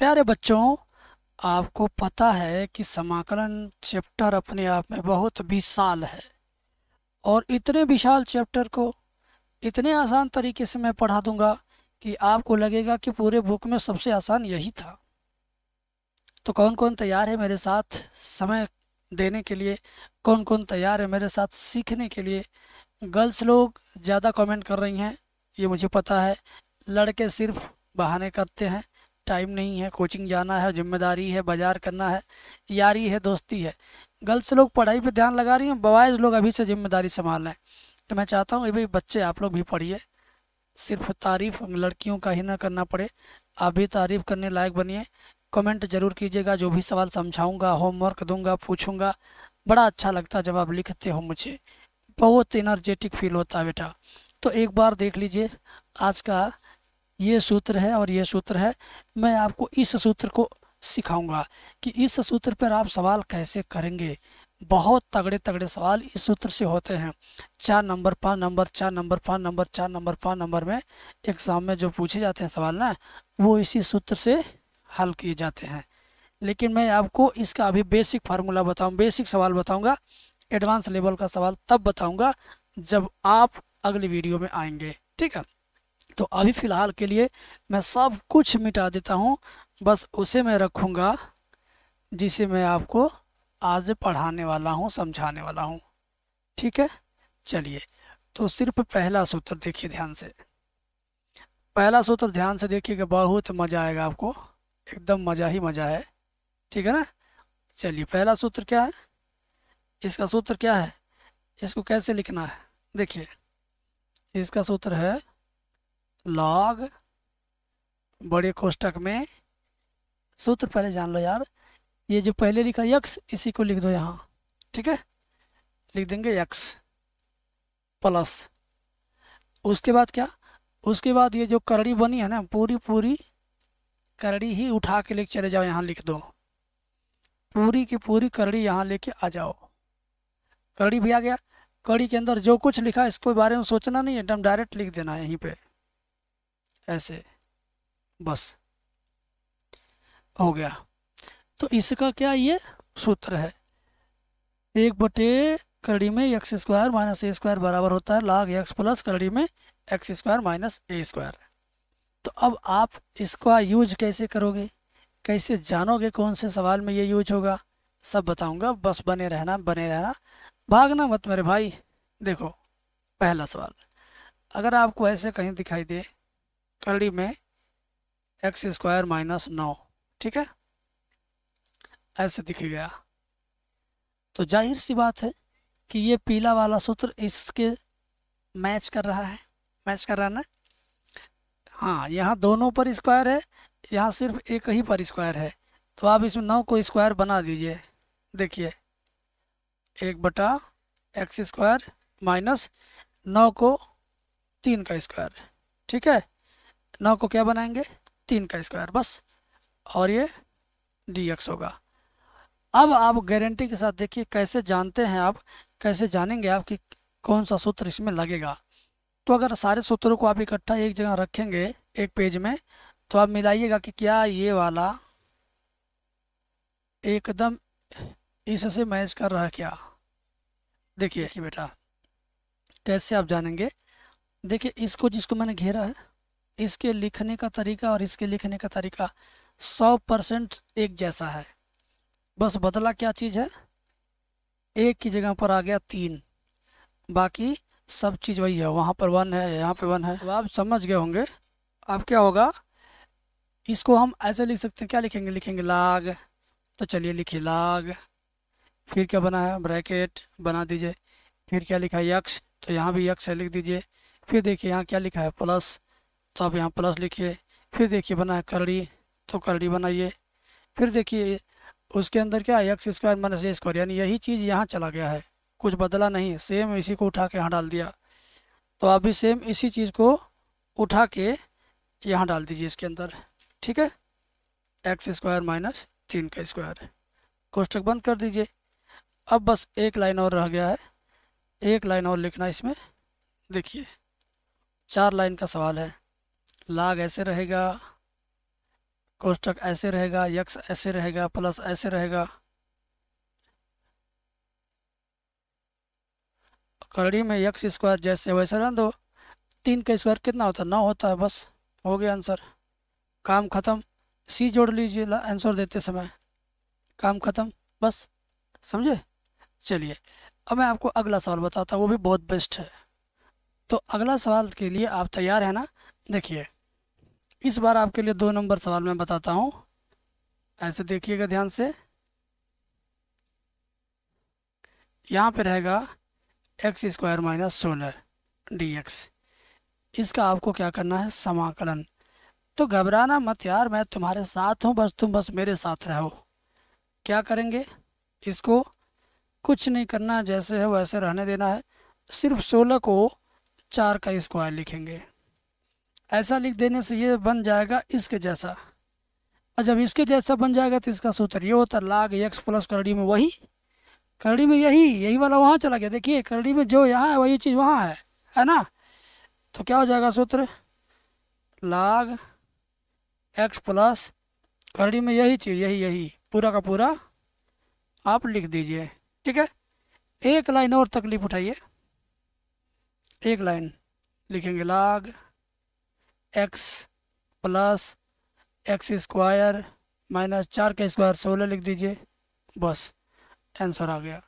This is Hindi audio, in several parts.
प्यारे बच्चों आपको पता है कि समाकलन चैप्टर अपने आप में बहुत विशाल है और इतने विशाल चैप्टर को इतने आसान तरीके से मैं पढ़ा दूंगा कि आपको लगेगा कि पूरे बुक में सबसे आसान यही था तो कौन कौन तैयार है मेरे साथ समय देने के लिए कौन कौन तैयार है मेरे साथ सीखने के लिए गर्ल्स लोग ज़्यादा कमेंट कर रही हैं ये मुझे पता है लड़के सिर्फ बहाने करते हैं टाइम नहीं है कोचिंग जाना है जिम्मेदारी है बाजार करना है यारी है दोस्ती है गर्ल्स लोग पढ़ाई पे ध्यान लगा रही हैं बॉयज़ लोग अभी से जिम्मेदारी संभाल रहे हैं तो मैं चाहता हूँ कि भाई बच्चे आप लोग भी पढ़िए सिर्फ तारीफ़ लड़कियों का ही ना करना पड़े आप भी तारीफ़ करने लायक बनिए कमेंट जरूर कीजिएगा जो भी सवाल समझाऊँगा होमवर्क दूंगा पूछूँगा बड़ा अच्छा लगता है जब आप लिखते हो मुझे बहुत इनर्जेटिक फील होता है बेटा तो एक बार देख लीजिए आज का ये सूत्र है और ये सूत्र है मैं आपको इस सूत्र को सिखाऊंगा कि इस सूत्र पर आप सवाल कैसे करेंगे बहुत तगड़े तगड़े सवाल इस सूत्र से होते हैं चार नंबर पाँच नंबर चार नंबर पाँच नंबर चार नंबर पाँच नंबर में एग्ज़ाम में जो पूछे जाते हैं सवाल ना वो इसी सूत्र से हल किए जाते हैं लेकिन मैं आपको इसका अभी बेसिक फार्मूला बताऊँ बेसिक सवाल बताऊँगा एडवांस लेवल का सवाल तब बताऊँगा जब आप अगली वीडियो में आएंगे ठीक है तो अभी फ़िलहाल के लिए मैं सब कुछ मिटा देता हूँ बस उसे मैं रखूँगा जिसे मैं आपको आज पढ़ाने वाला हूँ समझाने वाला हूँ ठीक है चलिए तो सिर्फ पहला सूत्र देखिए ध्यान से पहला सूत्र ध्यान से देखिएगा बहुत मज़ा आएगा आपको एकदम मज़ा ही मज़ा है ठीक है ना चलिए पहला सूत्र क्या है इसका सूत्र क्या है इसको कैसे लिखना है देखिए इसका सूत्र है लॉग बड़े कोष्टक में सूत्र पहले जान लो यार ये जो पहले लिखा यक्स इसी को लिख दो यहाँ ठीक है लिख देंगे यक्स प्लस उसके बाद क्या उसके बाद ये जो करड़ी बनी है ना पूरी पूरी करड़ी ही उठा के लेके चले जाओ यहाँ लिख दो पूरी की पूरी करड़ी यहाँ लेके आ जाओ करड़ी भी आ गया कड़ी के अंदर जो कुछ लिखा इसके बारे में सोचना नहीं है एकदम डायरेक्ट लिख देना है यहीं पर ऐसे बस हो गया तो इसका क्या ये सूत्र है एक बटे कड़ी में x square minus a square बराबर होता है लाग एक्स प्लस कड़ी में x square minus a square तो अब आप इसका यूज कैसे करोगे कैसे जानोगे कौन से सवाल में ये यूज होगा सब बताऊंगा बस बने रहना बने रहना भागना मत मेरे भाई देखो पहला सवाल अगर आपको ऐसे कहीं दिखाई दे कर्ली में एक्स स्क्वायर माइनस नौ ठीक है ऐसे दिख गया तो जाहिर सी बात है कि ये पीला वाला सूत्र इसके मैच कर रहा है मैच कर रहा है ना हाँ यहाँ दोनों पर स्क्वायर है यहाँ सिर्फ एक ही पर स्क्वायर है तो आप इसमें नौ को स्क्वायर बना दीजिए देखिए एक बटा एक्स स्क्वायर माइनस नौ को तीन का स्क्वायर ठीक है नौ को क्या बनाएंगे तीन का स्क्वायर बस और ये डी एक्स होगा अब आप गारंटी के साथ देखिए कैसे जानते हैं आप कैसे जानेंगे आप कि कौन सा सूत्र इसमें लगेगा तो अगर सारे सूत्रों को आप इकट्ठा एक जगह रखेंगे एक पेज में तो आप मिलाइएगा कि क्या ये वाला एकदम इससे मैच कर रहा है क्या देखिए बेटा कैसे आप जानेंगे देखिए इसको जिसको मैंने घेरा है इसके लिखने का तरीका और इसके लिखने का तरीका सौ परसेंट एक जैसा है बस बदला क्या चीज़ है एक की जगह पर आ गया तीन बाकी सब चीज़ वही है वहाँ पर वन है यहाँ पे वन है तो आप समझ गए होंगे अब क्या होगा इसको हम ऐसे लिख सकते हैं क्या लिखेंगे लिखेंगे लाग तो चलिए लिखिए लाग फिर क्या बना है ब्रैकेट बना दीजिए फिर क्या लिखा है यक्ष तो यहाँ भी यक्ष है लिख दीजिए फिर देखिए यहाँ क्या लिखा है प्लस तो आप यहाँ प्लस लिखिए फिर देखिए बना करड़ी तो करड़ी बनाइए फिर देखिए उसके अंदर क्या x square minus a square यानी यही चीज़ यहाँ चला गया है कुछ बदला नहीं सेम इसी को उठा के यहाँ डाल दिया तो आप भी सेम इसी चीज़ को उठा के यहाँ डाल दीजिए इसके अंदर ठीक है एक्स स्क्वायर माइनस तीन का स्क्वायर कोष्टक बंद कर दीजिए अब बस एक लाइन और रह गया है एक लाइन और लिखना इसमें देखिए चार लाइन का सवाल है लाग ऐसे रहेगा कोष्टक ऐसे रहेगा यक्स ऐसे रहेगा प्लस ऐसे रहेगा करड़ी में यक्स स्क्वायर जैसे वैसे रह दो तीन का स्क्वायर कितना होता है नौ होता है बस हो गया आंसर काम ख़त्म सी जोड़ लीजिए आंसर देते समय काम ख़त्म बस समझे चलिए अब मैं आपको अगला सवाल बताता हूँ वो भी बहुत बेस्ट है तो अगला सवाल के लिए आप तैयार हैं ना देखिए इस बार आपके लिए दो नंबर सवाल मैं बताता हूँ ऐसे देखिएगा ध्यान से यहाँ पे रहेगा एक्स स्क्वायर माइनस सोलह डी एक्स इसका आपको क्या करना है समाकलन तो घबराना मत यार मैं तुम्हारे साथ हूँ बस तुम बस मेरे साथ रहो क्या करेंगे इसको कुछ नहीं करना जैसे है वैसे रहने देना है सिर्फ सोलह को चार का स्क्वायर लिखेंगे ऐसा लिख देने से ये बन जाएगा इसके जैसा और जब इसके जैसा बन जाएगा तो इसका सूत्र ये होता लाग एक्स प्लस करड़ी में वही करड़ी में यही यही वाला वहाँ चला गया देखिए करड़ी में जो यहाँ है वही चीज़ वहाँ है है ना तो क्या हो जाएगा सूत्र लाग एक्स प्लस करड़ी में यही चीज़ यही यही पूरा का पूरा आप लिख दीजिए ठीक है एक लाइन और तकलीफ उठाइए एक लाइन लिखेंगे log x plus x square minus चार का स्क्वायर सोलह लिख दीजिए बस आंसर आ गया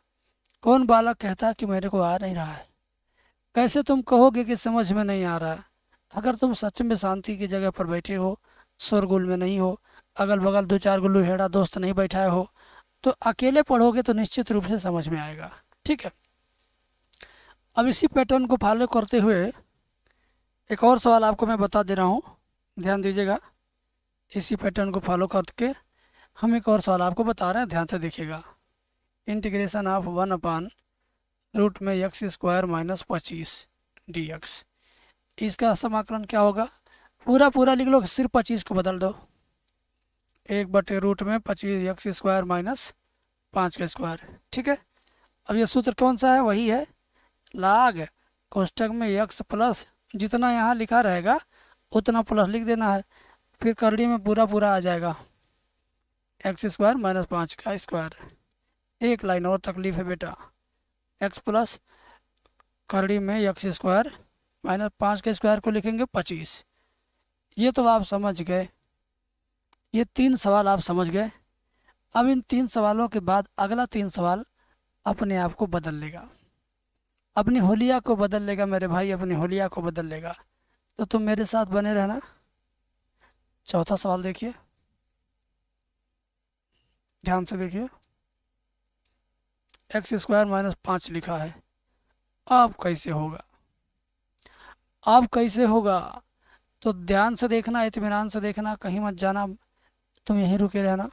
कौन बालक कहता कि मेरे को आ नहीं रहा है कैसे तुम कहोगे कि समझ में नहीं आ रहा अगर तुम सच में शांति की जगह पर बैठे हो शोरगुल में नहीं हो अगल बगल दो चार गुल्लू हेड़ा दोस्त नहीं बैठाए हो तो अकेले पढ़ोगे तो निश्चित रूप से समझ में आएगा ठीक है अब इसी पैटर्न को फॉलो करते हुए एक और सवाल आपको मैं बता दे रहा हूँ ध्यान दीजिएगा इसी पैटर्न को फॉलो करके हम एक और सवाल आपको बता रहे हैं ध्यान से देखिएगा integration of one upon root में यक्स स्क्वायर माइनस पच्चीस डी एक्स इसका समाकलन क्या होगा पूरा पूरा लिख लो सिर्फ पच्चीस को बदल दो एक बटे रूट में पच्चीस यक्स स्क्वायर माइनस पाँच का स्क्वायर ठीक है अब यह सूत्र कौन सा है वही है लाग कोष्टक में यक्स प्लस जितना यहाँ लिखा रहेगा उतना प्लस लिख देना है फिर करड़ी में पूरा पूरा आ जाएगा एक्स स्क्वायर माइनस पाँच का स्क्वायर एक लाइन और तकलीफ है बेटा एक्स प्लस करड़ी में एक्स स्क्वायर माइनस पाँच के स्क्वायर को लिखेंगे पच्चीस ये तो आप समझ गए ये तीन सवाल आप समझ गए अब इन तीन सवालों के बाद अगला तीन सवाल अपने आप को बदल लेगा अपनी होलिया को बदल लेगा मेरे भाई अपनी होलिया को बदल लेगा तो तुम मेरे साथ बने रहना चौथा सवाल देखिए ध्यान से देखिए एक्स स्क्वायर माइनस पाँच लिखा है अब कैसे होगा अब कैसे होगा तो ध्यान से देखना इतमान से देखना कहीं मत जाना तुम यहीं रुके रहना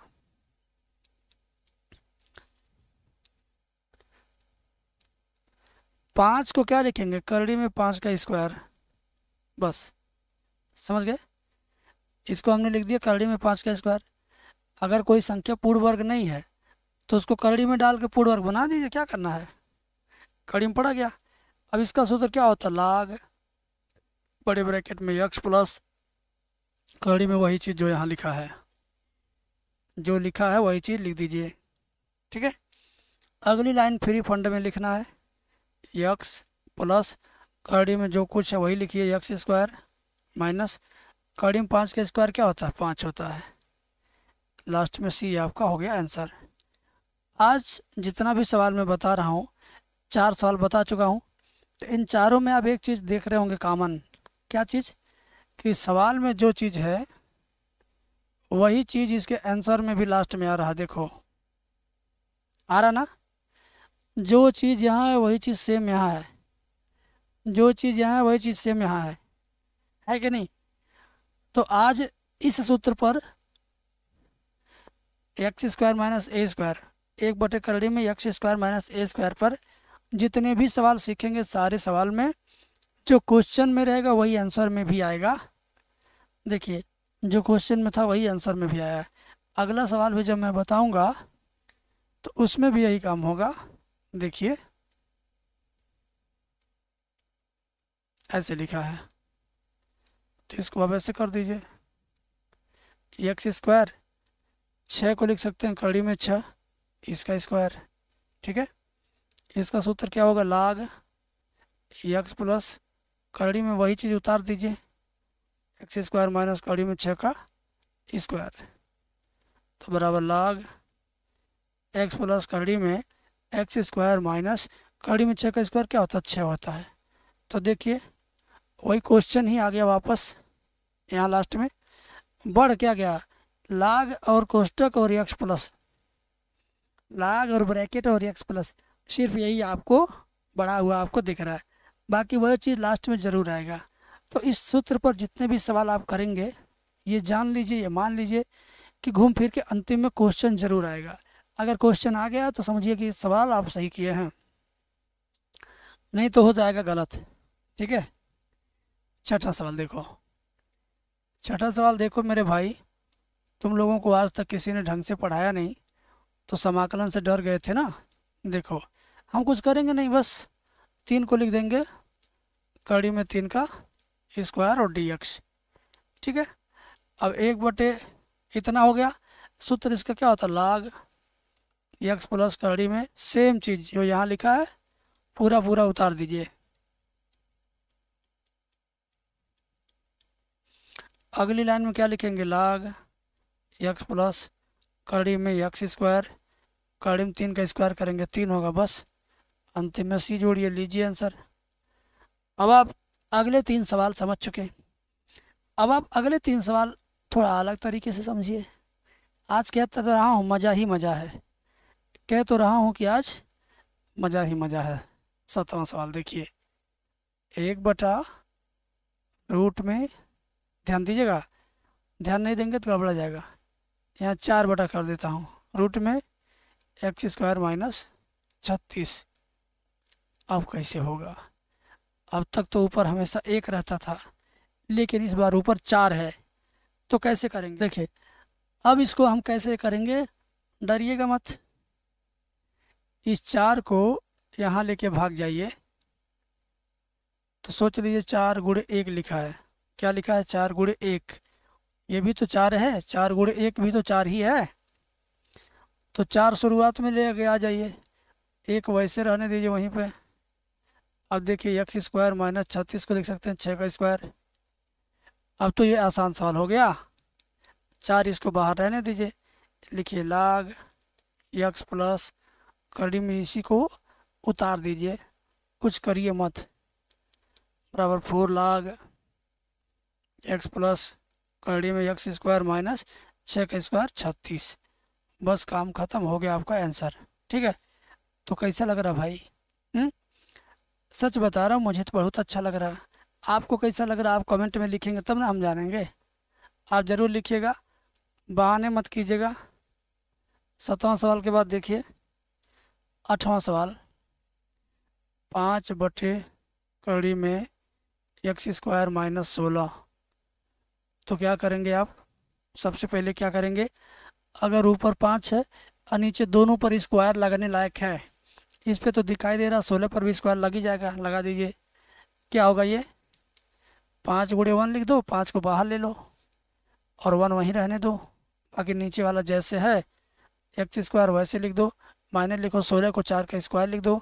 पाँच को क्या लिखेंगे करड़ी में पाँच का स्क्वायर बस समझ गए इसको हमने लिख दिया करड़ी में पाँच का स्क्वायर अगर कोई संख्या पूर्ण वर्ग नहीं है तो उसको करड़ी में डाल के पूर्ण वर्ग बना दीजिए क्या करना है कड़ी में पड़ा गया अब इसका सूत्र क्या होता लाग बड़े ब्रैकेट में यक्स प्लस कड़ी में वही चीज़ जो यहाँ लिखा है जो लिखा है वही चीज़ लिख दीजिए ठीक है अगली लाइन फ्री फंड में लिखना है यक्स प्लस कड़ी में जो कुछ है वही लिखिए यक्स स्क्वायर माइनस कड़ी में पाँच का स्क्वायर क्या होता है पाँच होता है लास्ट में सी आपका हो गया आंसर आज जितना भी सवाल मैं बता रहा हूँ चार सवाल बता चुका हूँ तो इन चारों में आप एक चीज़ देख रहे होंगे कामन क्या चीज़ कि सवाल में जो चीज़ है वही चीज़ इसके आंसर में भी लास्ट में आ रहा देखो आ रहा ना जो चीज़ यहाँ है वही चीज़ सेम यहाँ है जो चीज़ यहाँ है वही चीज़ सेम यहाँ है है कि नहीं तो आज इस सूत्र पर x square minus a square एक बटे करड़ी में x square minus a square पर जितने भी सवाल सीखेंगे सारे सवाल में जो क्वेश्चन में रहेगा वही आंसर में भी आएगा देखिए जो क्वेश्चन में था वही आंसर में भी आया है अगला सवाल भी जब मैं बताऊंगा तो उसमें भी यही काम होगा देखिए ऐसे लिखा है तो इसको आप ऐसे कर दीजिए एक स्क्वायर छः को लिख सकते हैं कड़ी में छः इसका स्क्वायर ठीक है इसका सूत्र क्या होगा लाग एक्स प्लस कड़ी में वही चीज़ उतार दीजिए एक्स स्क्वायर माइनस कड़ी में छः का स्क्वायर तो बराबर लाग एक्स प्लस कड़ी में एक्स स्क्वायर माइनस कड़ी में छः का स्क्वायर क्या होता है छः होता है तो देखिए वही क्वेश्चन ही आ गया वापस यहाँ लास्ट में बढ़ क्या गया लाग और कोष्टक और एक्स प्लस लाग और ब्रैकेट और एक्स प्लस सिर्फ यही आपको बड़ा हुआ आपको दिख रहा है बाकी वह चीज़ लास्ट में ज़रूर आएगा तो इस सूत्र पर जितने भी सवाल आप करेंगे ये जान लीजिए ये मान लीजिए कि घूम फिर के अंतिम में क्वेश्चन ज़रूर आएगा अगर क्वेश्चन आ गया तो समझिए कि सवाल आप सही किए हैं नहीं तो हो जाएगा गलत ठीक है छठा सवाल देखो छठा सवाल देखो मेरे भाई तुम लोगों को आज तक किसी ने ढंग से पढ़ाया नहीं तो समाकलन से डर गए थे ना देखो हम कुछ करेंगे नहीं बस तीन को लिख देंगे कड़ी में तीन का स्क्वायर और डी एक्स ठीक है अब एक बटे इतना हो गया सूत्र इसका क्या होता लाग एक्स प्लस करड़ी में सेम चीज़ जो यहाँ लिखा है पूरा पूरा उतार दीजिए अगली लाइन में क्या लिखेंगे लाग एक्स प्लस कड़ी में एक्स स्क्वायर कड़ी में तीन का स्क्वायर करेंगे तीन होगा बस अंतिम में सी जोड़िए लीजिए आंसर अब आप अगले तीन सवाल समझ चुके हैं अब आप अगले तीन सवाल थोड़ा अलग तरीके से समझिए आज कहता तो रहा हूँ मज़ा ही मज़ा है कह तो रहा हूँ कि आज मज़ा ही मज़ा है सत्रह सवाल देखिए एक बटा रूट में ध्यान दीजिएगा ध्यान नहीं देंगे तो गड़बड़ा जाएगा यहाँ चार बटा कर देता हूँ रूट में एक्स स्क्वायर माइनस छत्तीस अब कैसे होगा अब तक तो ऊपर हमेशा एक रहता था लेकिन इस बार ऊपर चार है तो कैसे करेंगे देखिए अब इसको हम कैसे करेंगे डरिएगा मत इस चार को यहाँ लेके भाग जाइए तो सोच लीजिए चार गुड़े एक लिखा है क्या लिखा है चार गुड़े एक ये भी तो चार है चार गुड़े एक भी तो चार ही है तो चार शुरुआत में ले आ जाइए एक वैसे रहने दीजिए वहीं पे अब देखिए एक स्क्वायर माइनस छत्तीस को लिख सकते हैं छः का स्क्वायर अब तो ये आसान सवाल हो गया चार इसको बाहर रहने दीजिए लिखिए लाग यक्स प्लस कड़ी में इसी को उतार दीजिए कुछ करिए मत बराबर फोर लाग एक्स प्लस कड़ी में एक्स स्क्वायर माइनस छः के स्क्वायर छत्तीस बस काम ख़त्म हो गया आपका आंसर ठीक है तो कैसा लग रहा भाई हुँ? हम्म? सच बता रहा हूँ मुझे तो बहुत अच्छा लग रहा आपको कैसा लग रहा आप कमेंट में लिखेंगे तब ना हम जानेंगे आप ज़रूर लिखिएगा बहाने मत कीजिएगा सत्रह सवाल के बाद देखिए आठवां सवाल पाँच बटे कड़ी में एक्स स्क्वायर माइनस सोलह तो क्या करेंगे आप सबसे पहले क्या करेंगे अगर ऊपर पाँच है और नीचे दोनों पर स्क्वायर लगाने लायक है इस पर तो दिखाई दे रहा सोलह पर भी स्क्वायर लग ही जाएगा लगा दीजिए क्या होगा ये पाँच गुड़े वन लिख दो पाँच को बाहर ले लो और वन वहीं रहने दो बाकी नीचे वाला जैसे है एक्स स्क्वायर वैसे लिख दो मायने लिखो सोलह को चार का स्क्वायर लिख दो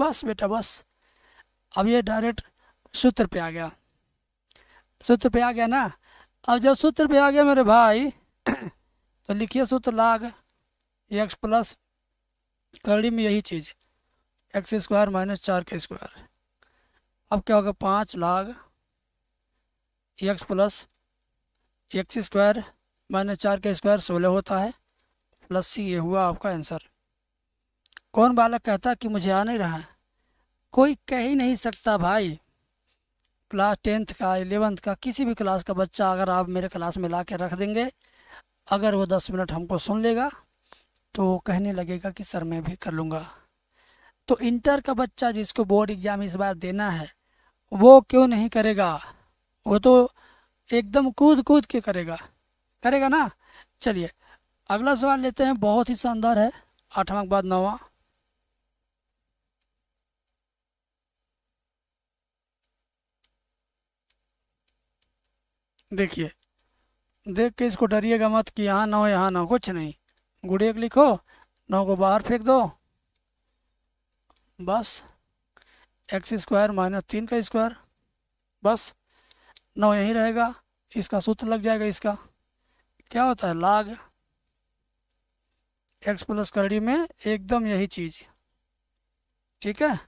बस बेटा बस अब ये डायरेक्ट सूत्र पे आ गया सूत्र पे आ गया ना अब जब सूत्र पे आ गया मेरे भाई तो लिखिए सूत्र लाग एक्स प्लस कड़ी में यही चीज़ एक्स स्क्वायर माइनस चार का स्क्वायर अब क्या होगा पाँच log x plus x square minus चार का स्क्वायर सोलह होता है प्लस सी ये हुआ आपका आंसर कौन बालक कहता कि मुझे आ नहीं रहा कोई कह ही नहीं सकता भाई क्लास टेंथ का एलेवंथ का किसी भी क्लास का बच्चा अगर आप मेरे क्लास में ला के रख देंगे अगर वो दस मिनट हमको सुन लेगा तो वो कहने लगेगा कि सर मैं भी कर लूँगा तो इंटर का बच्चा जिसको बोर्ड एग्ज़ाम इस बार देना है वो क्यों नहीं करेगा वो तो एकदम कूद कूद के करेगा करेगा ना चलिए अगला सवाल लेते हैं बहुत ही शानदार है आठवां के बाद नौवा देखिए देख के इसको डरिएगा मत कि यहाँ ना हो यहाँ ना हो कुछ नहीं गुड़िया लिखो नौ को बाहर फेंक दो बस एक्स स्क्वायर माइनस तीन का स्क्वायर बस नौ यहीं रहेगा इसका सूत्र लग जाएगा इसका क्या होता है लाग एक्स प्लस करड़ी में एकदम यही चीज़ ठीक है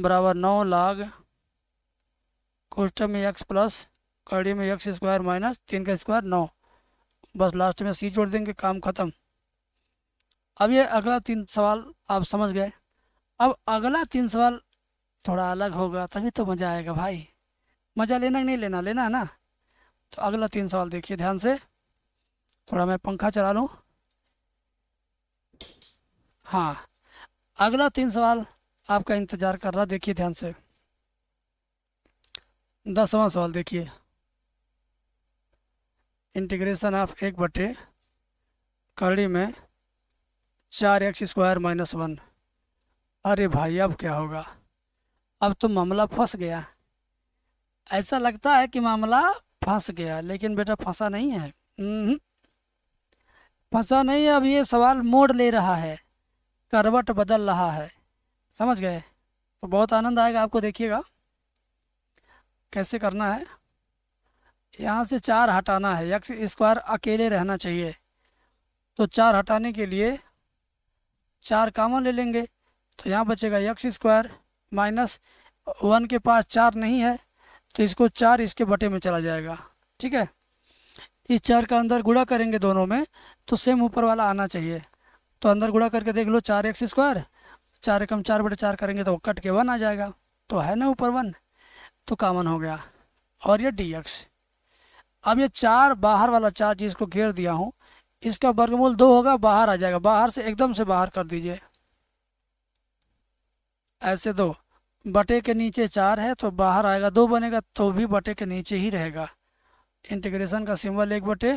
बराबर नौ लाग कोष्टक में एक्स प्लस कड़ी में एक स्क्वायर माइनस तीन का स्क्वायर नौ बस लास्ट में सी जोड़ देंगे काम खत्म अब ये अगला तीन सवाल आप समझ गए अब अगला तीन सवाल थोड़ा अलग होगा तभी तो मज़ा आएगा भाई मज़ा लेना नहीं लेना लेना है ना तो अगला तीन सवाल देखिए ध्यान से थोड़ा मैं पंखा चला लूँ हाँ अगला तीन सवाल आपका इंतज़ार कर रहा देखिए ध्यान से दसवां सवाल देखिए इंटीग्रेशन ऑफ एक बटे कड़ी में चार एक्स स्क्वायर माइनस वन अरे भाई अब क्या होगा अब तो मामला फंस गया ऐसा लगता है कि मामला फंस गया लेकिन बेटा फंसा नहीं है हम्म। फंसा नहीं है अब ये सवाल मोड़ ले रहा है करवट बदल रहा है समझ गए तो बहुत आनंद आएगा आपको देखिएगा कैसे करना है यहाँ से चार हटाना है एक्स स्क्वायर अकेले रहना चाहिए तो चार हटाने के लिए चार कामन ले लेंगे तो यहाँ बचेगा एक्स स्क्वायर माइनस वन के पास चार नहीं है तो इसको चार इसके बटे में चला जाएगा ठीक है इस चार का अंदर गुड़ा करेंगे दोनों में तो सेम ऊपर वाला आना चाहिए तो अंदर गुड़ा करके देख लो चार एक्स स्क्वायर चार एकम चार बटे चार करेंगे तो कट के वन आ जाएगा तो है ना ऊपर वन तो कामन हो गया और ये डी एक्स अब ये चार बाहर वाला चार जिसको घेर दिया हूँ इसका वर्गमूल दो होगा बाहर आ जाएगा बाहर से एकदम से बाहर कर दीजिए ऐसे दो बटे के नीचे चार है तो बाहर आएगा दो बनेगा तो भी बटे के नीचे ही रहेगा इंटीग्रेशन का सिंबल एक बटे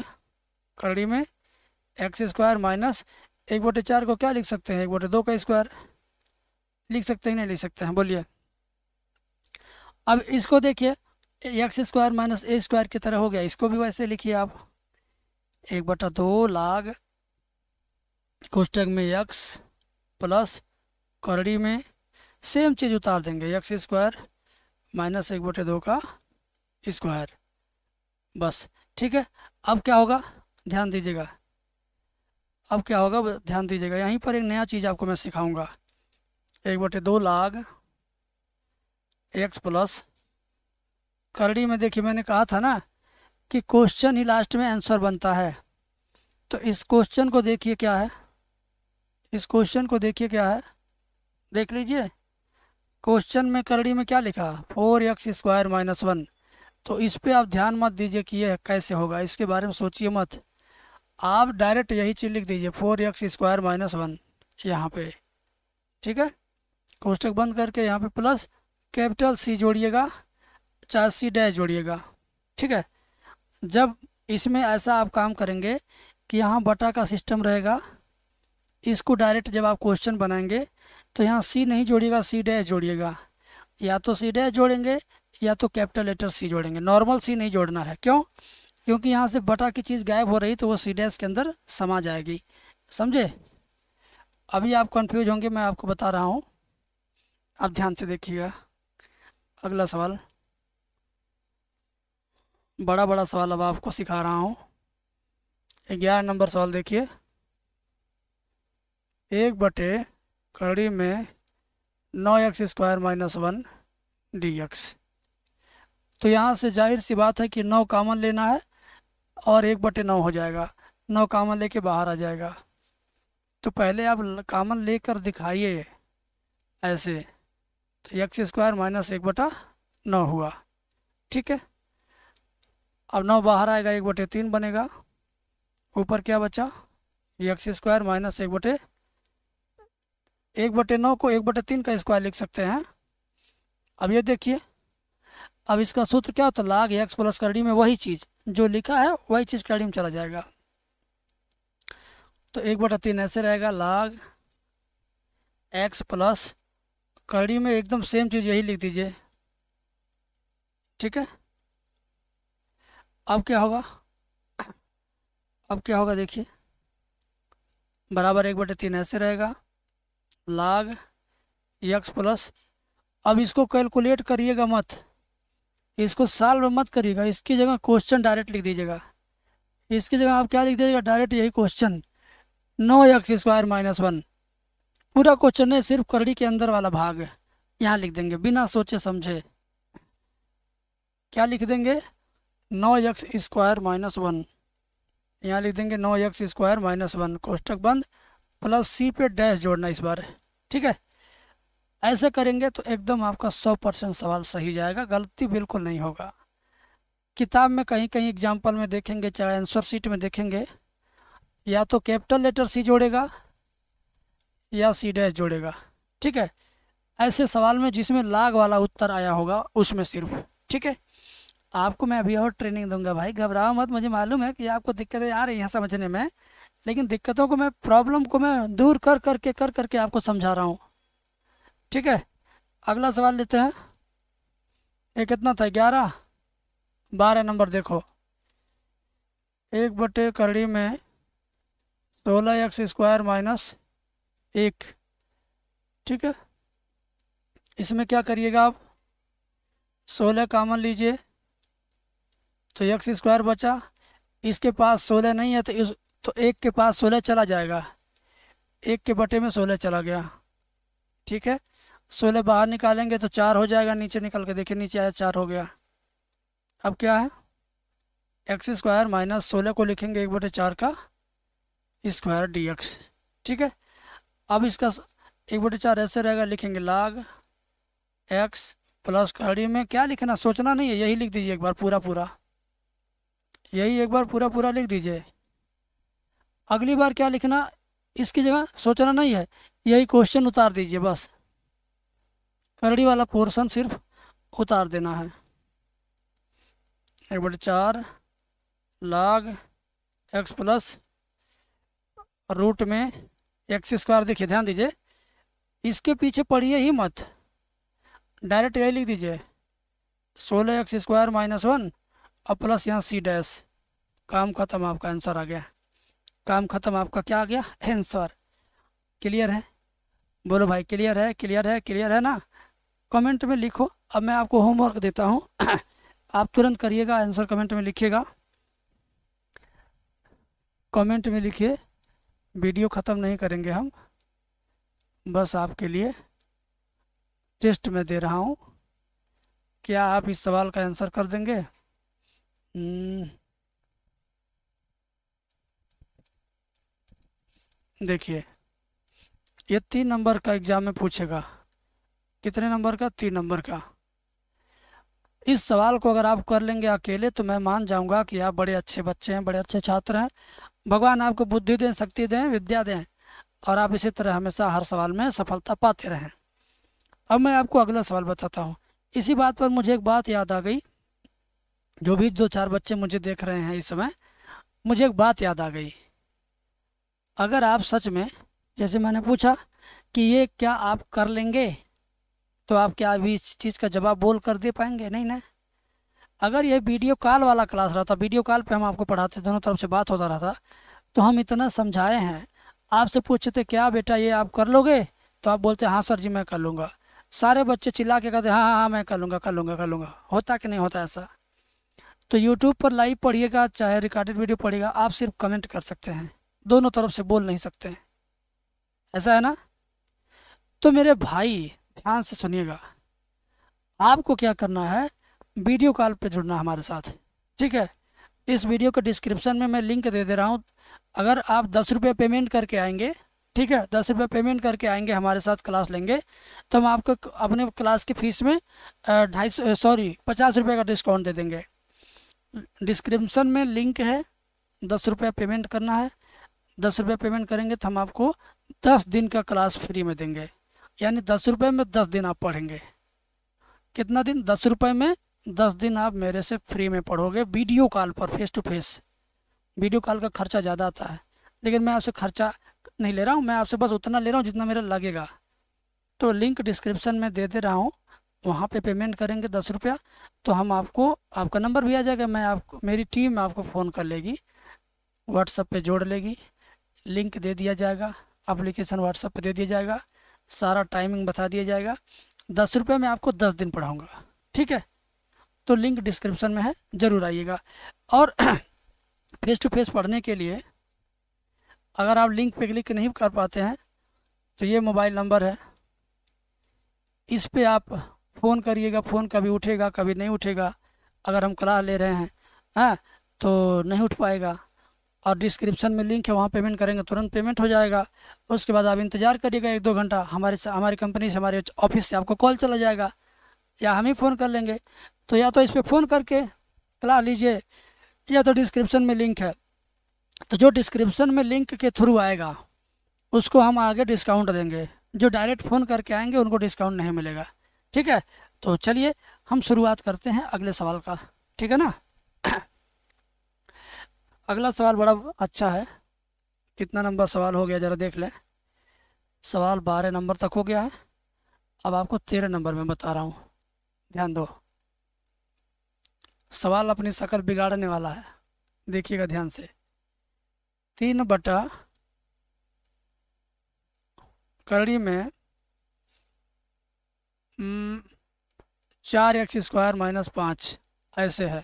कड़ी में एक्स स्क्वायर माइनस एक बटे चार को क्या लिख सकते हैं एक बटे दो का स्क्वायर लिख सकते हैं नहीं लिख सकते हैं बोलिए अब इसको देखिए x square minus a square की तरह हो गया इसको भी वैसे लिखिए आप एक बटा दो लाग कोष्टक में यक्स प्लस करड़ी में सेम चीज़ उतार देंगे यक्स स्क्वायर माइनस एक बटे दो का स्क्वायर बस ठीक है अब क्या होगा ध्यान दीजिएगा अब क्या होगा ध्यान दीजिएगा यहीं पर एक नया चीज़ आपको मैं सिखाऊंगा एक बटे दो लाग एक्स प्लस करड़ी में देखिए मैंने कहा था ना कि क्वेश्चन ही लास्ट में आंसर बनता है तो इस क्वेश्चन को देखिए क्या है इस क्वेश्चन को देखिए क्या है देख लीजिए क्वेश्चन में करड़ी में क्या लिखा four x square minus one तो इस पर आप ध्यान मत दीजिए कि यह कैसे होगा इसके बारे में सोचिए मत आप डायरेक्ट यही चीज़ लिख दीजिए four x square minus one यहाँ पे ठीक है कोष्टक बंद करके यहाँ पे प्लस कैपिटल सी जोड़िएगा पचासी डैश जोड़िएगा ठीक है जब इसमें ऐसा आप काम करेंगे कि यहाँ बटा का सिस्टम रहेगा इसको डायरेक्ट जब आप क्वेश्चन बनाएंगे तो यहाँ सी नहीं जोड़िएगा सी डैश जोड़िएगा या तो सी डैश जोड़ेंगे या तो कैपिटल लेटर सी जोड़ेंगे नॉर्मल सी नहीं जोड़ना है क्यों क्योंकि यहाँ से बटा की चीज़ गायब हो रही तो वो सी डैश के अंदर समा जाएगी समझे अभी आप कन्फ्यूज होंगे मैं आपको बता रहा हूँ आप ध्यान से देखिएगा अगला सवाल बड़ा बड़ा सवाल अब आपको सिखा रहा हूँ ग्यारह नंबर सवाल देखिए एक बटे कड़ी में नौ x square minus one d x तो यहाँ से जाहिर सी बात है कि नौ कामन लेना है और एक बटे नौ हो जाएगा नौ कामन लेके बाहर आ जाएगा तो पहले आप कामन लेकर दिखाइए ऐसे तो एक्स स्क्वायर माइनस एक बटा नौ हुआ ठीक है अब नौ बाहर आएगा एक बटे तीन बनेगा ऊपर क्या बचा एक्स स्क्वायर माइनस एक बटे एक बटे नौ को एक बटे तीन का स्क्वायर लिख सकते हैं अब ये देखिए अब इसका सूत्र क्या होता है लाग एक्स प्लस करड़ी में वही चीज़ जो लिखा है वही चीज़ करड़ी में चला जाएगा तो एक बटा तीन ऐसे रहेगा लाग एक्स प्लस करड़ी में एकदम सेम चीज़ यही लिख दीजिए ठीक है अब क्या होगा अब क्या होगा देखिए बराबर एक बटे तीन ऐसे रहेगा लाग यक्स प्लस अब इसको कैलकुलेट करिएगा मत इसको में मत करिएगा इसकी जगह क्वेश्चन डायरेक्ट लिख दीजिएगा इसकी जगह आप क्या लिख दीजिएगा डायरेक्ट यही क्वेश्चन नौ एक्स स्क्वायर माइनस वन पूरा क्वेश्चन है सिर्फ करड़ी के अंदर वाला भाग यहाँ लिख देंगे बिना सोचे समझे क्या लिख देंगे नौ एक्स स्क्वायर माइनस वन यहाँ लिख देंगे नौ एक्स स्क्वायर माइनस वन कोष्टक बंद प्लस सी पे डैश जोड़ना इस बार ठीक है ऐसे करेंगे तो एकदम आपका सौ परसेंट सवाल सही जाएगा गलती बिल्कुल नहीं होगा किताब में कहीं कहीं एग्जाम्पल में देखेंगे चाहे आंसर शीट में देखेंगे या तो कैपिटल लेटर सी जोड़ेगा या सी डैश जोड़ेगा ठीक है ऐसे सवाल में जिसमें लाग वाला उत्तर आया होगा उसमें सिर्फ ठीक है आपको मैं अभी और ट्रेनिंग दूंगा भाई घबराओ मत मुझे मालूम है कि आपको दिक्कतें आ रही हैं समझने में लेकिन दिक्कतों को मैं प्रॉब्लम को मैं दूर कर करके कर करके कर, आपको समझा रहा हूँ ठीक है अगला सवाल लेते हैं ये कितना था ग्यारह बारह नंबर देखो एक बटे करड़ी में सोलह एक्स स्क्वायर माइनस एक ठीक है इसमें क्या करिएगा आप सोलह कामन लीजिए तो एक स्क्वायर बचा इसके पास सोलह नहीं है तो इस तो एक के पास सोलह चला जाएगा एक के बटे में सोलह चला गया ठीक है सोलह बाहर निकालेंगे तो चार हो जाएगा नीचे निकल के देखिए नीचे आया चार हो गया अब क्या है एक्स स्क्वायर माइनस सोलह को लिखेंगे एक बटे चार का स्क्वायर डी एक्स ठीक है अब इसका एक बटे चार ऐसे रहेगा लिखेंगे लाग एक्स प्लस घड़ी में क्या लिखना सोचना नहीं है यही लिख दीजिए एक बार पूरा पूरा यही एक बार पूरा पूरा लिख दीजिए अगली बार क्या लिखना इसकी जगह सोचना नहीं है यही क्वेश्चन उतार दीजिए बस करड़ी वाला पोर्शन सिर्फ उतार देना है एक बटे चार लाग एक्स प्लस रूट में एक्स स्क्वायर देखिए ध्यान दीजिए इसके पीछे पढ़िए ही मत डायरेक्ट यही लिख दीजिए सोलह एक्स स्क्वायर माइनस वन अब प्लस यहाँ सी डैश काम ख़त्म आपका आंसर आ गया काम ख़त्म आपका क्या आ गया आंसर क्लियर है बोलो भाई क्लियर है क्लियर है क्लियर है ना कमेंट में लिखो अब मैं आपको होमवर्क देता हूँ आप तुरंत करिएगा आंसर कमेंट में लिखिएगा कमेंट में लिखिए वीडियो ख़त्म नहीं करेंगे हम बस आपके लिए टेस्ट में दे रहा हूँ क्या आप इस सवाल का आंसर कर देंगे हम्म। देखिए ये तीन नंबर का एग्जाम में पूछेगा कितने नंबर का तीन नंबर का इस सवाल को अगर आप कर लेंगे अकेले तो मैं मान जाऊंगा कि आप बड़े अच्छे बच्चे हैं बड़े अच्छे छात्र हैं भगवान आपको बुद्धि दें शक्ति दें विद्या दें और आप इसी तरह हमेशा हर सवाल में सफलता पाते रहें अब मैं आपको अगला सवाल बताता हूँ इसी बात पर मुझे एक बात याद आ गई जो भी दो चार बच्चे मुझे देख रहे हैं इस समय मुझे एक बात याद आ गई अगर आप सच में जैसे मैंने पूछा कि ये क्या आप कर लेंगे तो आप क्या अभी इस चीज़ का जवाब बोल कर दे पाएंगे नहीं ना अगर ये वीडियो कॉल वाला क्लास रहता वीडियो कॉल पे हम आपको पढ़ाते दोनों तरफ से बात होता रहता तो हम इतना समझाए हैं आपसे पूछे थे क्या बेटा ये आप कर लोगे तो आप बोलते हाँ सर जी मैं कर लूँगा सारे बच्चे चिल्ला के कहते हाँ हाँ हाँ मैं कर लूँगा कर लूँगा कर लूँगा होता कि नहीं होता ऐसा तो यूट्यूब पर लाइव पढ़िएगा चाहे रिकॉर्डेड वीडियो पढ़िएगा आप सिर्फ कमेंट कर सकते हैं दोनों तरफ से बोल नहीं सकते हैं ऐसा है ना तो मेरे भाई ध्यान से सुनिएगा आपको क्या करना है वीडियो कॉल पर जुड़ना हमारे साथ ठीक है इस वीडियो के डिस्क्रिप्शन में मैं लिंक दे दे रहा हूँ अगर आप दस रुपये पेमेंट करके आएंगे ठीक है दस रुपये पेमेंट करके आएंगे हमारे साथ क्लास लेंगे तो हम आपको अपने क्लास की फ़ीस में ढाई सौ सॉरी पचास रुपये का डिस्काउंट दे देंगे डिस्क्रिप्सन में लिंक है दस रुपया पेमेंट करना है दस रुपया पेमेंट करेंगे तो हम आपको दस दिन का क्लास फ्री में देंगे यानी दस रुपये में दस दिन आप पढ़ेंगे कितना दिन दस रुपये में दस दिन आप मेरे से फ्री में पढ़ोगे वीडियो कॉल पर face to face video call का खर्चा ज़्यादा आता है लेकिन मैं आपसे खर्चा नहीं ले रहा हूँ मैं आपसे बस उतना ले रहा हूँ जितना मेरा लगेगा तो लिंक डिस्क्रिप्शन में दे दे रहा हूँ वहाँ पे पेमेंट करेंगे दस रुपया तो हम आपको आपका नंबर भी आ जाएगा मैं आपको मेरी टीम आपको फ़ोन कर लेगी व्हाट्सअप पे जोड़ लेगी लिंक दे दिया जाएगा अप्लीकेशन व्हाट्सअप पे दे दिया जाएगा सारा टाइमिंग बता दिया जाएगा दस रुपये में आपको दस दिन पढ़ाऊँगा ठीक है तो लिंक डिस्क्रिप्शन में है ज़रूर आइएगा और फेस टू फेस पढ़ने के लिए अगर आप लिंक पे क्लिक नहीं कर पाते हैं तो ये मोबाइल नंबर है इस पे आप फ़ोन करिएगा फ़ोन कभी उठेगा कभी नहीं उठेगा अगर हम क्लास ले रहे हैं हाँ तो नहीं उठ पाएगा और डिस्क्रिप्शन में लिंक है वहाँ पेमेंट करेंगे तुरंत पेमेंट हो जाएगा उसके बाद आप इंतज़ार करिएगा एक दो घंटा हमारे हमारी कंपनी से हमारे ऑफिस से आपको कॉल चला जाएगा या हम ही फ़ोन कर लेंगे तो या तो इस पर फ़ोन करके क्लास लीजिए या तो डिस्क्रिप्शन में लिंक है तो जो डिस्क्रिप्शन में लिंक के थ्रू आएगा उसको हम आगे डिस्काउंट देंगे जो डायरेक्ट फ़ोन करके आएंगे उनको डिस्काउंट नहीं मिलेगा ठीक है तो चलिए हम शुरुआत करते हैं अगले सवाल का ठीक है ना अगला सवाल बड़ा अच्छा है कितना नंबर सवाल हो गया ज़रा देख लें सवाल बारह नंबर तक हो गया है अब आपको तेरह नंबर में बता रहा हूँ ध्यान दो सवाल अपनी शक्ल बिगाड़ने वाला है देखिएगा ध्यान से तीन बटा कड़ी में चार एक्स स्क्वायर माइनस पाँच ऐसे है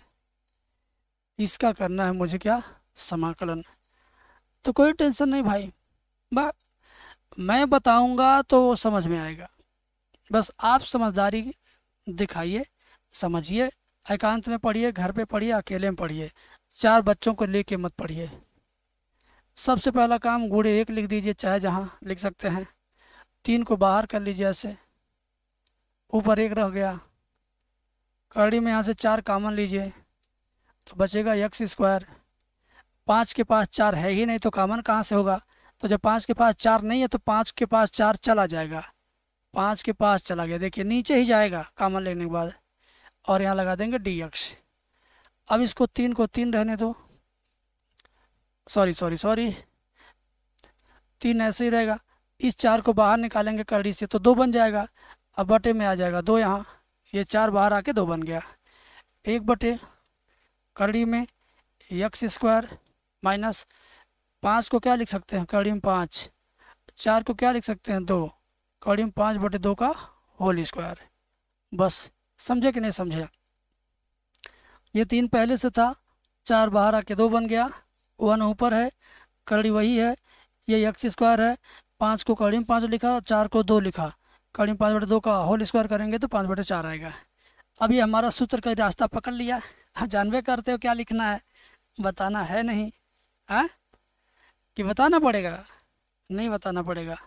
इसका करना है मुझे क्या समाकलन तो कोई टेंशन नहीं भाई बा मैं बताऊंगा तो समझ में आएगा बस आप समझदारी दिखाइए समझिए एकांत में पढ़िए घर पे पढ़िए अकेले में पढ़िए चार बच्चों को लेके मत पढ़िए सबसे पहला काम गुड़े एक लिख दीजिए चाहे जहाँ लिख सकते हैं तीन को बाहर कर लीजिए ऐसे ऊपर एक रह गया कड़ी में यहाँ से चार कामन लीजिए तो बचेगा यक्स स्क्वायर पाँच के पास चार है ही नहीं तो कामन कहाँ से होगा तो जब पाँच के पास चार नहीं है तो पाँच के पास चार चला जाएगा पाँच के पास चला गया देखिए नीचे ही जाएगा कामन लेने के बाद और यहाँ लगा देंगे डी एक्स अब इसको तीन को तीन रहने दो सॉरी सॉरी सॉरी तीन ऐसे ही रहेगा इस चार को बाहर निकालेंगे कड़ी से तो दो बन जाएगा अब बटे में आ जाएगा दो यहाँ ये चार बाहर आके दो बन गया एक बटे कड़ी में यक्स स्क्वायर माइनस पाँच को क्या लिख सकते हैं कड़ी में पाँच चार को क्या लिख सकते हैं दो कड़ी में पाँच बटे दो का होल स्क्वायर बस समझे कि नहीं समझे ये तीन पहले से था चार बाहर आके दो बन गया वन ऊपर है कड़ी वही है ये यक्स स्क्वायर है पाँच को कड़ी में पाँच लिखा चार को दो लिखा कड़ी में पाँच बटे दो का होल स्क्वायर करेंगे तो पाँच बटे चार आएगा अभी हमारा सूत्र का रास्ता पकड़ लिया अब जानवे करते हो क्या लिखना है बताना है नहीं है हाँ? कि बताना पड़ेगा नहीं बताना पड़ेगा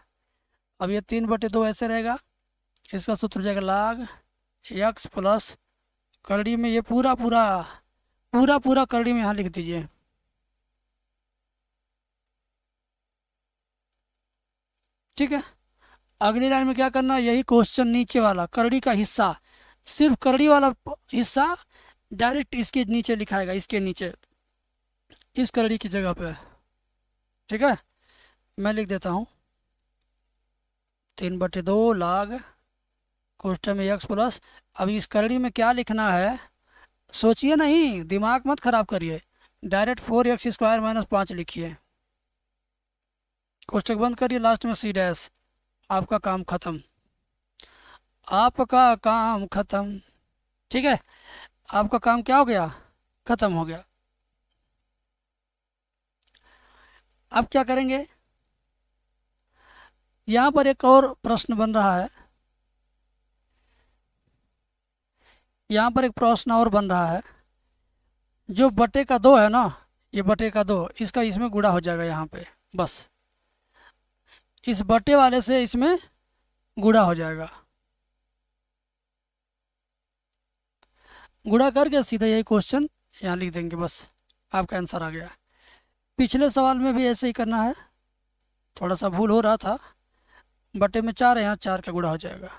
अब ये तीन बटे दो ऐसे रहेगा इसका सूत्र जाएगा लाग यक्स प्लस करड़ी में ये पूरा पूरा पूरा पूरा करड़ी में यहाँ लिख दीजिए ठीक है अगली लाइन में क्या करना यही क्वेश्चन नीचे वाला करड़ी का हिस्सा सिर्फ करड़ी वाला हिस्सा डायरेक्ट इसके नीचे लिखाएगा इसके नीचे इस करड़ी की जगह पे ठीक है मैं लिख देता हूँ तीन बटे दो लाग क्वेश्चन में एक्स प्लस अब इस करड़ी में क्या लिखना है सोचिए नहीं दिमाग मत खराब करिए direct four x square minus पाँच लिखिए क्वेश्चन बंद करिए लास्ट में सी डैश आपका काम ख़त्म आपका काम ख़त्म ठीक है आपका काम क्या हो गया ख़त्म हो गया अब क्या करेंगे यहां पर एक और प्रश्न बन रहा है यहां पर एक प्रश्न और बन रहा है जो बटे का दो है ना ये बटे का दो इसका इसमें गुड़ा हो जाएगा यहां पे बस इस बटे वाले से इसमें गुड़ा हो जाएगा गुड़ा करके सीधा यही क्वेश्चन यहाँ लिख देंगे बस आपका आंसर आ गया पिछले सवाल में भी ऐसे ही करना है थोड़ा सा भूल हो रहा था बटे में चार है यहाँ चार का गुड़ा हो जाएगा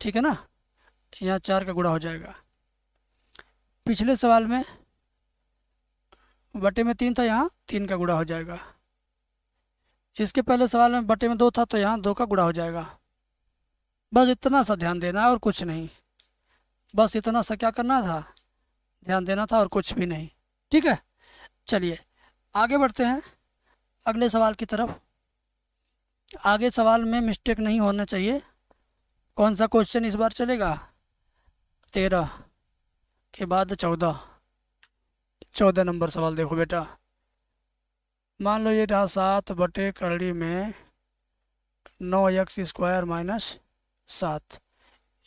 ठीक है ना यहाँ चार का गुड़ा हो जाएगा पिछले सवाल में बटे में तीन था यहाँ तीन का गुड़ा हो जाएगा इसके पहले सवाल में बटे में दो था तो यहाँ दो का गुड़ा हो जाएगा बस इतना सा ध्यान देना है और कुछ नहीं बस इतना सा क्या करना था ध्यान देना था और कुछ भी नहीं ठीक है चलिए आगे बढ़ते हैं अगले सवाल की तरफ आगे सवाल में मिस्टेक नहीं होना चाहिए कौन सा क्वेश्चन इस बार चलेगा तेरह के बाद चौदह चौदह नंबर सवाल देखो बेटा मान लो ये रहा सात बटे करड़ी में नौ एक्स स्क्वायर माइनस सात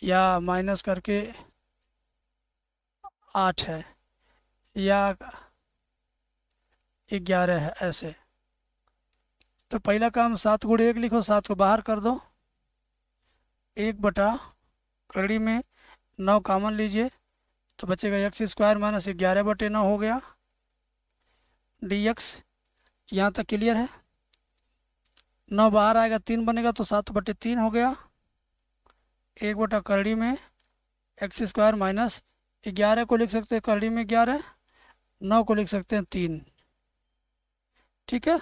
या माइनस करके आठ है या ग्यारह है ऐसे तो पहला काम सात गुड़े एक लिखो सात को बाहर कर दो एक बटा कड़ी में नौ कामन लीजिए तो बचेगा एक्स स्क्वायर माइनस ग्यारह बटे नौ हो गया डी एक्स यहाँ तक क्लियर है नौ बाहर आएगा तीन बनेगा तो सात बटे तीन हो गया एक बटा करड़ी में एक्स स्क्वायर माइनस ग्यारह को लिख सकते हैं करड़ी में ग्यारह नौ को लिख सकते हैं तीन ठीक है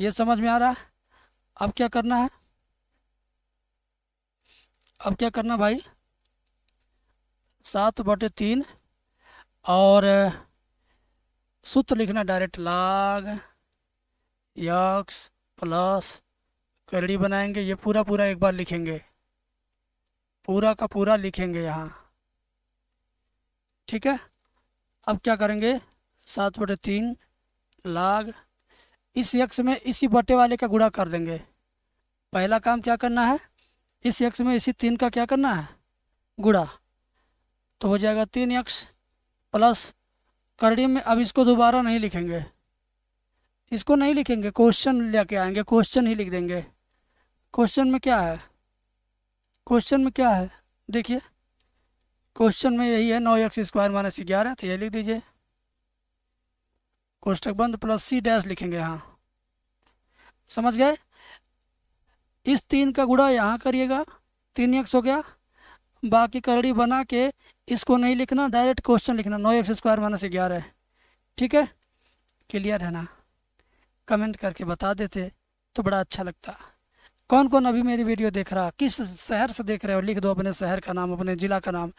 ये समझ में आ रहा है अब क्या करना है अब क्या करना भाई सात बटे तीन और सूत्र लिखना डायरेक्ट लाग यक्स प्लस करड़ी बनाएंगे ये पूरा पूरा एक बार लिखेंगे पूरा का पूरा लिखेंगे यहाँ ठीक है अब क्या करेंगे सात बटे तीन लाग इस यक्ष में इसी बटे वाले का गुड़ा कर देंगे पहला काम क्या करना है इस यक्ष में इसी तीन का क्या करना है गुड़ा तो हो जाएगा तीन एक्स प्लस करड़ी में अब इसको दोबारा नहीं लिखेंगे इसको नहीं लिखेंगे क्वेश्चन लेके आएंगे क्वेश्चन ही लिख देंगे क्वेश्चन में क्या है क्वेश्चन में क्या है देखिए क्वेश्चन में यही है नौ एक्स स्क्वायर माइनस ग्यारह तो ये लिख दीजिए कोष्टक बंद प्लस सी डैश लिखेंगे यहाँ समझ गए इस तीन का गुड़ा यहाँ करिएगा तीन एक्स हो गया बाकी करड़ी बना के इसको नहीं लिखना डायरेक्ट क्वेश्चन लिखना नौ एक्स स्क्वायर माइनस ग्यारह ठीक है क्लियर है ना कमेंट करके बता देते तो बड़ा अच्छा लगता कौन कौन अभी मेरी वीडियो देख रहा किस शहर से देख रहे हो लिख दो अपने शहर का नाम अपने ज़िला का नाम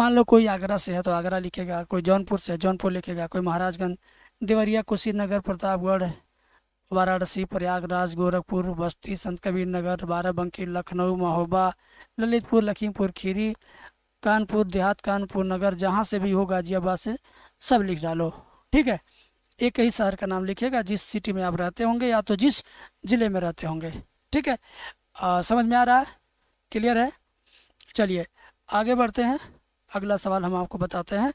मान लो कोई आगरा से है तो आगरा लिखेगा कोई जौनपुर से है जौनपुर लिखेगा कोई महाराजगंज देवरिया कुशीनगर प्रतापगढ़ वाराणसी प्रयागराज गोरखपुर बस्ती संत कबीर नगर बाराबंकी लखनऊ महोबा ललितपुर लखीमपुर खीरी कानपुर देहात कानपुर नगर जहाँ से भी हो गाजियाबाद से सब लिख डालो ठीक है एक ही शहर का नाम लिखेगा जिस सिटी में आप रहते होंगे या तो जिस ज़िले में रहते होंगे ठीक है आ, समझ में आ रहा है क्लियर है चलिए आगे बढ़ते हैं अगला सवाल हम आपको बताते हैं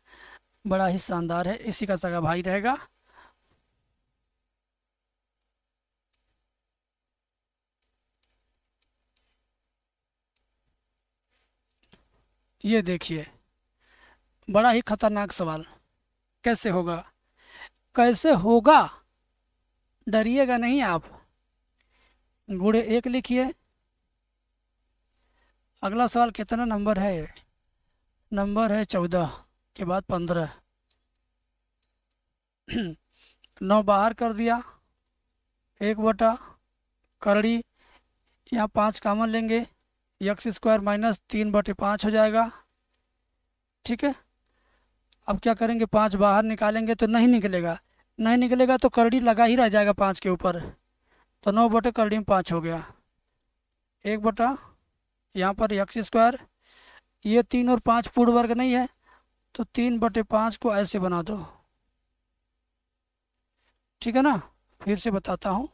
बड़ा ही शानदार है इसी का सगा भाई रहेगा ये देखिए बड़ा ही खतरनाक सवाल कैसे होगा कैसे होगा डरिएगा नहीं आप गुड़े एक लिखिए अगला सवाल कितना नंबर है नंबर है चौदह के बाद पंद्रह नौ बाहर कर दिया एक बटा करड़ी यहाँ पांच कामन लेंगे यक्स स्क्वायर माइनस तीन बटे पाँच हो जाएगा ठीक है अब क्या करेंगे पाँच बाहर निकालेंगे तो नहीं निकलेगा नहीं निकलेगा तो करड़ी लगा ही रह जाएगा पाँच के ऊपर तो नौ बटे करड़ी में पाँच हो गया एक बटा यहाँ पर यक्स स्क्वायर ये तीन और पाँच पूर्ण वर्ग नहीं है तो तीन बटे पाँच को ऐसे बना दो ठीक है ना फिर से बताता हूँ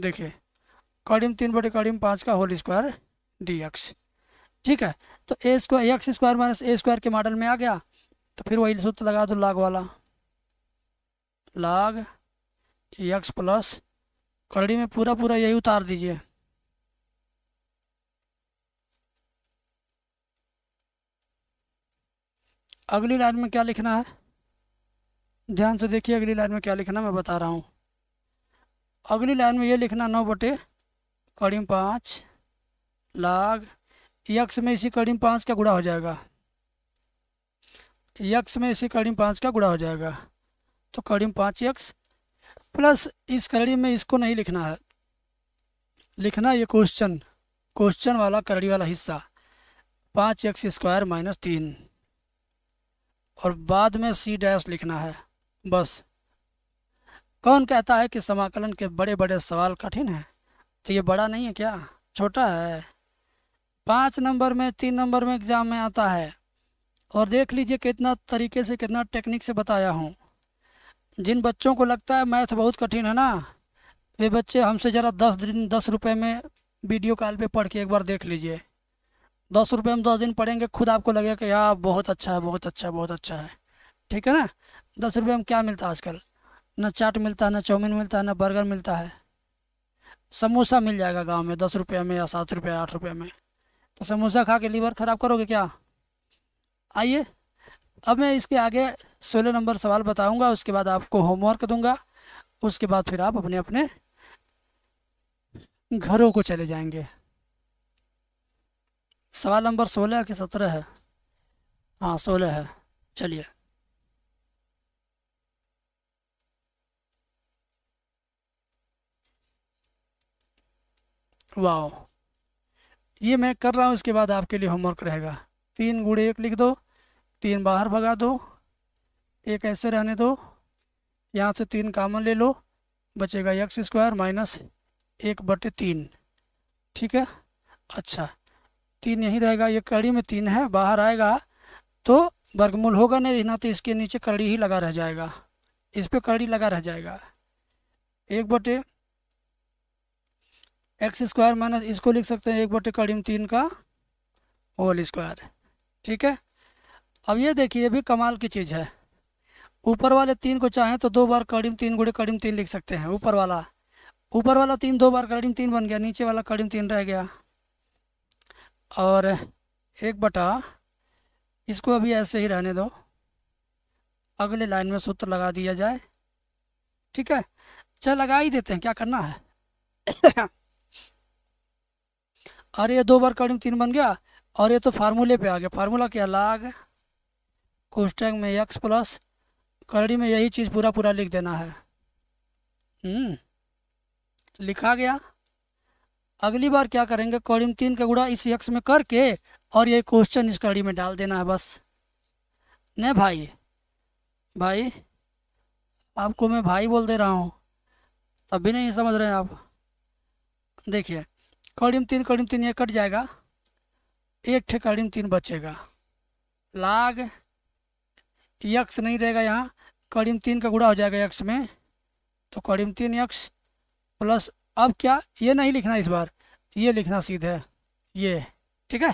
देखिए कॉडियम तीन बटे कॉडियम पाँच का होल स्क्वायर डी एक्स ठीक है तो a square x square minus a square के मॉडल में आ गया तो फिर वही सूत्र लगा दो लाग वाला लाग एक्स प्लस कड़ी में पूरा पूरा यही उतार दीजिए अगली लाइन में क्या लिखना है ध्यान से देखिए अगली लाइन में क्या लिखना मैं बता रहा हूँ अगली लाइन में ये लिखना नौ बटे करीम पाँच लाग यक्स में इसी करीम पाँच का गुड़ा हो जाएगा यक्स में इसी करीम पाँच का गुड़ा हो जाएगा तो करीम पाँच यक्स प्लस इस करड़ी में इसको नहीं लिखना है लिखना ये क्वेश्चन क्वेश्चन वाला करड़ी वाला हिस्सा पाँच एक्स स्क्वायर माइनस तीन और बाद में सी डैश लिखना है बस कौन कहता है कि समाकलन के बड़े बड़े सवाल कठिन हैं तो ये बड़ा नहीं है क्या छोटा है पाँच नंबर में तीन नंबर में एग्ज़ाम में आता है और देख लीजिए कितना तरीके से कितना टेक्निक से बताया हूँ जिन बच्चों को लगता है मैथ बहुत कठिन है ना वे बच्चे हमसे ज़रा दस दिन दस रुपये में वीडियो कॉल पे पढ़ के एक बार देख लीजिए दस रुपये में दस दिन पढ़ेंगे खुद आपको लगेगा कि यार बहुत अच्छा है बहुत अच्छा है बहुत अच्छा है ठीक है ना दस रुपये में क्या मिलता है आजकल ना चाट मिलता है ना चाउमीन मिलता है ना बर्गर मिलता है समोसा मिल जाएगा गांव में दस रुपये में या सात रुपये आठ रुपये में तो समोसा खा के लीवर ख़राब करोगे क्या आइए अब मैं इसके आगे सोलह नंबर सवाल बताऊंगा उसके बाद आपको होमवर्क दूंगा उसके बाद फिर आप अपने अपने घरों को चले जाएंगे सवाल नंबर सोलह के सत्रह है हाँ सोलह है चलिए वाओ ये मैं कर रहा हूँ इसके बाद आपके लिए होमवर्क रहेगा तीन गुड़े एक लिख दो तीन बाहर भगा दो एक ऐसे रहने दो यहाँ से तीन कामन ले लो बचेगा एक्स स्क्वायर माइनस एक बटे तीन ठीक है अच्छा तीन यहीं रहेगा ये कड़ी में तीन है बाहर आएगा तो वर्गमूल होगा नहीं ना तो इसके नीचे कड़ी ही लगा रह जाएगा इस पर कड़ी लगा रह जाएगा एक बटे एक्स स्क्वायर माइनस इसको लिख सकते हैं एक बटे कड़ी तीन का होल स्क्वायर ठीक है अब ये देखिए ये भी कमाल की चीज़ है ऊपर वाले तीन को चाहें तो दो बार करीम तीन गुड़े कड़ी तीन लिख सकते हैं ऊपर वाला ऊपर वाला तीन दो बार करीम तीन बन गया नीचे वाला कड़ी तीन रह गया और एक बटा इसको अभी ऐसे ही रहने दो अगले लाइन में सूत्र लगा दिया जाए ठीक है चल लगा ही देते हैं क्या करना है और ये दो बार कड़ी तीन बन गया और ये तो फार्मूले पे आ गया फार्मूला क्या लाग कोष्टक में एक्स प्लस कड़ी में यही चीज़ पूरा पूरा लिख देना है हम्म, लिखा गया अगली बार क्या करेंगे कॉलम तीन का गुड़ा इस एक में करके और ये क्वेश्चन इस कड़ी में डाल देना है बस नहीं भाई भाई आपको मैं भाई बोल दे रहा हूँ तब भी नहीं समझ रहे हैं आप देखिए कड़ीम तीन कड़ीम तीन ये कट जाएगा एक ठे कड़ीम तीन बचेगा लाग यक्स नहीं रहेगा यहाँ कड़ीम तीन का गुड़ा हो जाएगा यक्स में तो कड़ीम तीन यक्स प्लस अब क्या ये नहीं लिखना इस बार ये लिखना सीधे ये ठीक है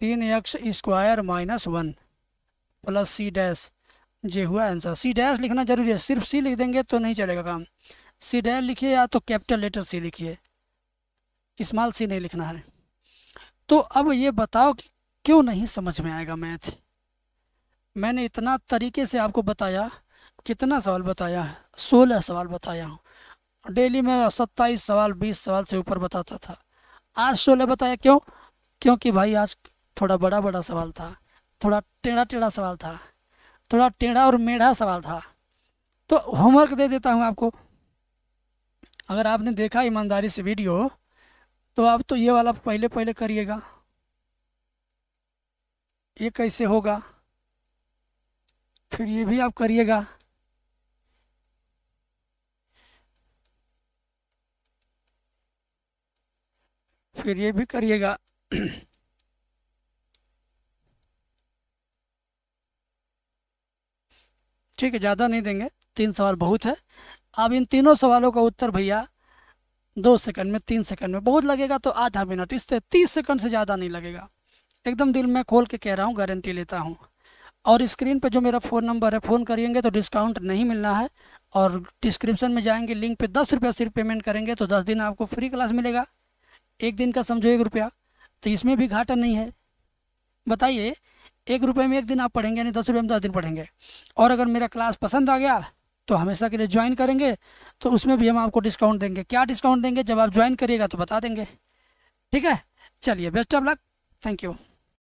तीन x square minus one plus C dash जे हुआ आंसर सी डैश लिखना जरूरी है सिर्फ सी लिख देंगे तो नहीं चलेगा काम सी डैश लिखिए या तो कैपिटल लेटर सी लिखिए इस्माल सी नहीं लिखना है तो अब ये बताओ कि क्यों नहीं समझ में आएगा मैथ मैंने इतना तरीके से आपको बताया कितना सवाल बताया है सोलह सवाल बताया हूँ डेली मैं सत्ताईस सवाल बीस सवाल से ऊपर बताता था आज सोलह बताया क्यों क्योंकि भाई आज थोड़ा बड़ा बड़ा सवाल था थोड़ा टेढ़ा टेढ़ा सवाल था थोड़ा टेढ़ा और मेढ़ा सवाल था तो होमवर्क दे देता हूँ आपको अगर आपने देखा ईमानदारी से वीडियो तो आप तो ये वाला पहले पहले करिएगा ये कैसे होगा फिर ये भी आप करिएगा फिर ये भी करिएगा ठीक है ज़्यादा नहीं देंगे तीन सवाल बहुत है अब इन तीनों सवालों का उत्तर भैया दो सेकंड में तीन सेकंड में बहुत लगेगा तो आधा मिनट इससे तीस सेकंड से ज़्यादा नहीं लगेगा एकदम दिल में खोल के कह रहा हूँ गारंटी लेता हूँ और स्क्रीन पर जो मेरा फ़ोन नंबर है फ़ोन करेंगे तो डिस्काउंट नहीं मिलना है और डिस्क्रिप्शन में जाएंगे लिंक पे दस रुपया सिर्फ पेमेंट करेंगे तो दस दिन आपको फ्री क्लास मिलेगा एक दिन का समझो एक रुपया तो इसमें भी घाटा नहीं है बताइए एक रुपये में एक दिन आप पढ़ेंगे यानी दस रुपये में दस दिन पढ़ेंगे और अगर मेरा क्लास पसंद आ गया तो हमेशा के लिए ज्वाइन करेंगे तो उसमें भी हम आपको डिस्काउंट देंगे क्या डिस्काउंट देंगे जब आप ज्वाइन करिएगा तो बता देंगे ठीक है चलिए best of luck thank you